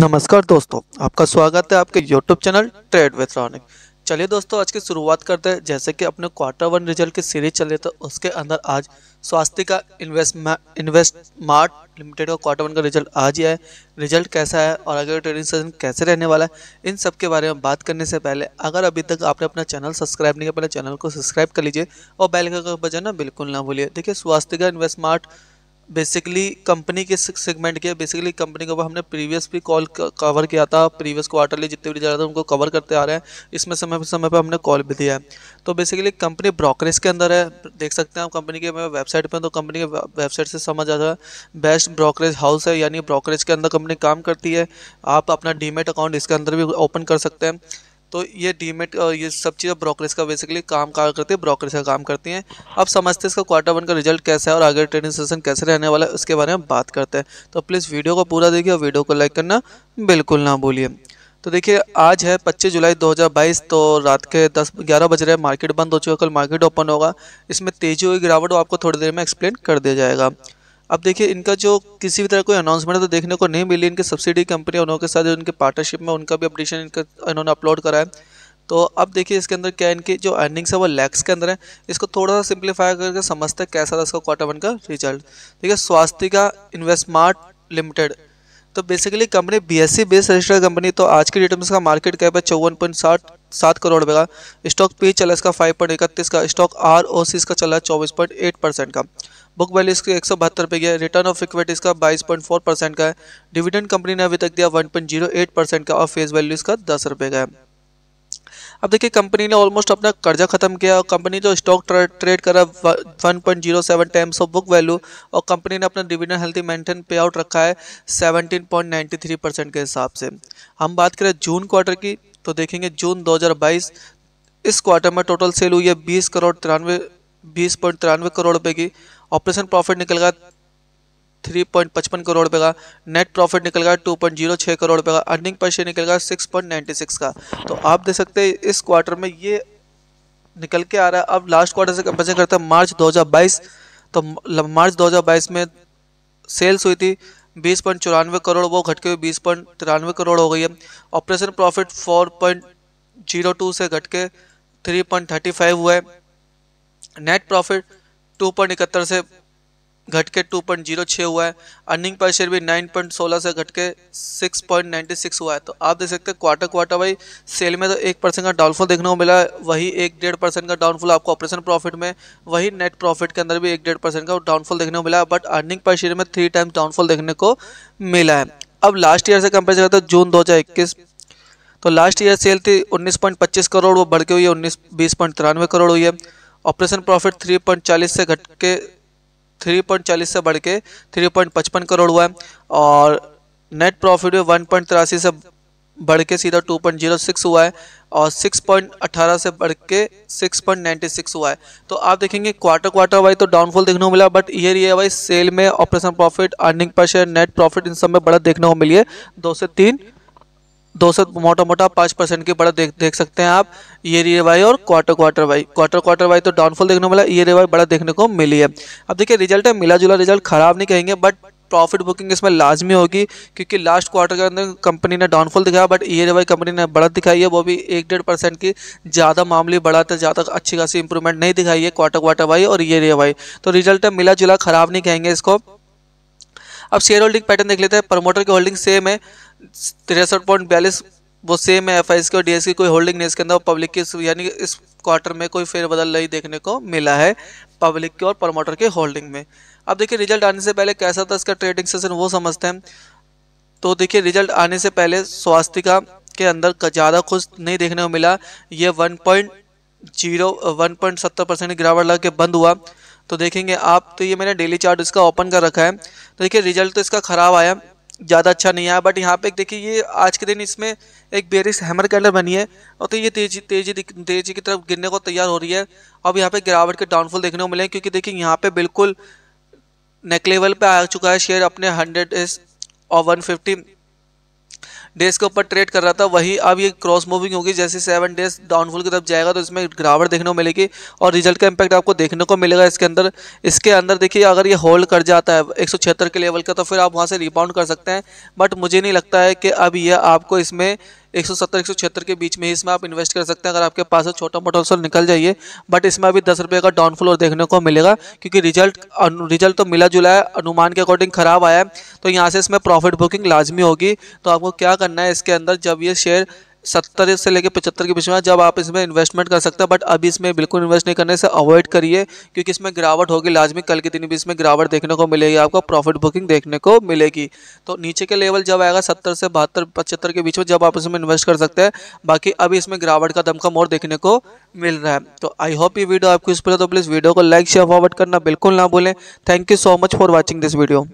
नमस्कार दोस्तों आपका स्वागत है आपके YouTube चैनल ट्रेड विथ्रॉनिक चलिए दोस्तों आज की शुरुआत करते हैं जैसे कि अपने क्वार्टर वन रिजल्ट की सीरीज चल रही तो उसके अंदर आज स्वास्थ्य का इन्वेस्ट इन्वेस्ट मार्ट लिमिटेड का क्वार्टर वन का रिजल्ट आज ही है रिजल्ट कैसा है और अगले ट्रेडिंग सेशन कैसे रहने वाला है इन सब के बारे में बात करने से पहले अगर अभी तक आपने अपना चैनल सब्सक्राइब नहीं किया पहले चैनल को सब्सक्राइब कर लीजिए और बैलगा का बजाना बिल्कुल ना भूलिए देखिए स्वास्थ्य का इन्वेस्ट बेसिकली कंपनी के सेगमेंट के बेसिकली कंपनी को हमने प्रीवियस भी कॉल कवर किया था प्रीवियस क्वार्टरली जितने भी ज़्यादा उनको कवर करते आ रहे हैं इसमें समय समय पर हमने कॉल भी दिया है तो बेसिकली कंपनी ब्रोकरेज के अंदर है देख सकते हैं आप कंपनी के वेबसाइट पर तो कंपनी के वेबसाइट से समझ आता है बेस्ट ब्रोकरेज हाउस है यानी ब्रोकरेज के अंदर कंपनी काम करती है आप अपना डीमेट अकाउंट इसके अंदर भी ओपन कर सकते हैं तो ये डीमेट और ये सब चीज़ें ब्रोकरेज का बेसिकली काम कार करती है ब्रोकरेज का काम करती हैं अब समझते हैं इसका क्वार्टर वन का रिजल्ट कैसा है और आगे ट्रेनिंग सेशन कैसे रहने वाला है उसके बारे में बात करते हैं तो प्लीज़ वीडियो को पूरा देखिए और वीडियो को लाइक करना बिल्कुल ना भूलिए तो देखिए आज है 25 जुलाई 2022 तो रात के 10 11 बज रहे हैं मार्केट बंद हो चुका है कल मार्केट ओपन होगा इसमें तेजी हुई गिरावट वो आपको थोड़ी देर में एक्सप्लेन कर दिया जाएगा अब देखिए इनका जो किसी भी तरह कोई अनाउंसमेंट तो देखने को नहीं मिली इनकी सब्सिडी कंपनी उनके साथ जो इनके पार्टनरशिप में उनका भी अपडेशन इनका इन्होंने अपलोड करा है तो अब देखिए इसके अंदर क्या इनकी जो अर्निंग्स है वो लैक्स के अंदर है इसको थोड़ा सा सिंप्लीफाई करके समझते हैं कैसा था इसका क्वार्टर वन का रिजल्ट ठीक है स्वास्थ्य इन्वेस्टमार्ट लिमिटेड तो basically company B S C based registered company तो आज की डेट में इसका मार्केट कैप है चौवन पॉइंट साठ सात करोड़ रुपए का स्टॉक पी चला इसका फाइव पॉइंट इकतीस का स्टॉक आर ओ सी इसका चला चौबीस पॉइंट एट परसेंट का बुक वैल्यू इसके एक सौ बहत्तर रुपये की है रिटर्न ऑफ इक्विटी इसका बाईस पॉइंट फोर परसेंट का है डिविडेंड कंपनी ने अभी तक दिया one point zero eight percent का और फेस वैल्यू इसका दस रुपये का है अब देखिए कंपनी ने ऑलमोस्ट अपना कर्जा खत्म किया और कंपनी जो स्टॉक ट्रेड करा one point zero seven times of book value और कंपनी ने अपना dividend healthy maintain pay out रखा है seventeen point ninety three percent के हिसाब से हम बात करें जून क्वार्टर की तो देखेंगे जून 2022 इस क्वार्टर में टोटल सेल हुई है बीस करोड़ तिरानवे बीस पॉइंट तिरानवे करोड़ रुपए की ऑपरेशन प्रॉफिट निकल गया थ्री पॉइंट पचपन करोड़ रुपये का नेट प्रॉफिट निकल गया टू पॉइंट जीरो छः करोड़ रुपये का अर्निंग पर शेयर निकल गया सिक्स पॉइंट नाइन्टी सिक्स का तो आप देख सकते हैं इस क्वार्टर में ये निकल के आ रहा है अब लास्ट क्वार्टर से कंपेरिजन करते हैं मार्च बाईस तो मार्च बाईस में सेल्स हुई थी बीस पॉइंट चौरानवे करोड़ वो घटके के बीस पॉइंट तिरानवे करोड़ हो गई है operation profit four point zero two से घटके थ्री पॉइंट थर्टी फाइव हुआ है नेट प्रॉफिट टू पॉइंट इकहत्तर से घट के टू पॉइंट जीरो छः हुआ है अर्निंग पर शेयर भी नाइन पॉइंट सोलह से घट के सिक्स पॉइंट नाइन्टी सिक्स हुआ है तो आप देख सकते हैं क्वार्टर क्वार्टर भाई सेल में तो एक परसेंट का डाउनफॉल देखने को मिला है वही एक डेढ़ परसेंट का डाउनफॉल आपको ऑपरेशन प्रॉफिट में वही नेट प्रॉफिट के अंदर भी एक डेढ़ परसेंट का डाउनफॉल देखने को मिला है बट अर्निंग पर शेयर में थ्री टाइम्स डाउनफॉल देखने को मिला है अब लास्ट ईयर से कंपेयर करते हैं जून दो हज़ार इक्कीस तो लास्ट ईयर सेल थी पच्चीस करोड़ वो बढ़ के हुई है उन्नीस बीस पॉइंट तिरानवे करोड़ हुई है ऑपरेशन प्रॉफिट चालीस से घट के 3.40 से बढ़ के 3.55 करोड़ हुआ है और नेट प्रॉफिट भी वन से बढ़ के सीधा 2.06 हुआ है और 6.18 से बढ़ के 6.96 हुआ है तो आप देखेंगे क्वार्टर क्वार्टर वाइज तो डाउनफॉल देखने को मिला बट ईयर ये वाइज सेल में operation profit earning per share net profit इन सब में बड़ा देखने को मिली है दो से तीन दो सौ मोटा मोटा पाँच परसेंट की बड़ा देख देख सकते हैं आप ये रे वाई और quarter quarter Y quarter quarter Y तो डाउनफॉल देखने मिला ये रे वाई बड़ा देखने को मिली है अब देखिए रिजल्ट है मिला जुला रिजल्ट खराब नहीं कहेंगे बट प्रॉफिट बुकिंग इसमें लाजमी होगी क्योंकि लास्ट क्वार्टर के अंदर कंपनी ने डाउनफॉल दिखाया बट ईयर वाई कंपनी ने बढ़त दिखाई है वो भी एक डेढ़ परसेंट की ज़्यादा मामली बढ़ा था ज़्यादा अच्छी खासी इंप्रूवमेंट नहीं दिखाई है क्वार्टर क्वार्टर वाई और ईयर वाई तो रिजल्ट मिला जुला खराब नहीं कहेंगे इसको अब शेयर होल्डिंग पैटर्न देख लेते हैं प्रमोटर की होल्डिंग सेम है तिरसठ पॉइंट बयालीस वो सेम है एफ आई और डी की कोई होल्डिंग नहीं इसके अंदर पब्लिक की यानी इस क्वार्टर में कोई फेरबदल नहीं देखने को मिला है पब्लिक की और प्रमोटर के होल्डिंग में अब देखिए रिजल्ट आने से पहले कैसा था इसका ट्रेडिंग सेशन वो समझते हैं तो देखिए रिजल्ट आने से पहले स्वास्थिका के अंदर ज़्यादा कुछ नहीं देखने को मिला ये one point zero one point सत्तर परसेंट गिरावट लग के बंद हुआ तो देखेंगे आप तो ये मैंने डेली चार्ट इसका ओपन कर रखा है तो देखिए रिजल्ट तो इसका ख़राब आया ज़्यादा अच्छा नहीं आया बट यहाँ पे देखिए ये आज के दिन इसमें एक बेरिस हैमर कैंडल बनी है और तो ये तेजी तेजी तेजी की तरफ गिरने को तैयार हो रही है अब यहाँ पे गिरावट के डाउनफॉल देखने को मिले क्योंकि देखिए यहाँ पे बिल्कुल नेक लेवल पे आ चुका है शेयर अपने हंड्रेड एस और वन फिफ्टी डेज के ऊपर ट्रेड कर रहा था वही अब ये क्रॉस मूविंग होगी जैसे सेवन डेज डाउनफॉल की तरफ जाएगा तो इसमें गिरावट देखने को मिलेगी और रिजल्ट का इंपैक्ट आपको देखने को मिलेगा इसके अंदर इसके अंदर देखिए अगर ये होल्ड कर जाता है एक के लेवल का तो फिर आप वहाँ से रिबाउंड कर सकते हैं बट मुझे नहीं लगता है कि अब यह आपको इसमें 170 176 के बीच में ही इसमें आप इन्वेस्ट कर सकते हैं अगर आपके पास छोटा मोटा सोल निकल जाइए बट इसमें अभी दस रुपये का डाउनफॉल और देखने को मिलेगा क्योंकि रिजल्ट रिजल्ट तो मिला जुला है अनुमान के अकॉर्डिंग ख़राब आया है तो यहाँ से इसमें प्रॉफिट बुकिंग लाजमी होगी तो आपको क्या करना है इसके अंदर जब ये शेयर सत्तर से लेकर पचहत्तर के बीच में जब आप इसमें इन्वेस्टमेंट कर सकते हैं बट अभी इसमें बिल्कुल इन्वेस्ट नहीं करने से अवॉइड करिए क्योंकि इसमें गिरावट होगी लाजमी कल के दिन भी इसमें गिरावट देखने को मिलेगी आपको प्रॉफिट बुकिंग देखने को मिलेगी तो नीचे के लेवल जब आएगा सत्तर से बहत्तर पचहत्तर के बीच में जब आप इसमें इन्वेस्ट कर सकते हैं बाकी अभी इसमें गिरावट का दमकम और देखने को मिल रहा है तो आई होप ये वीडियो आपको इस पर तो प्लीज़ वीडियो को लाइक शेयर फॉरवर्ड करना बिल्कुल ना भूलें thank you so much for watching this video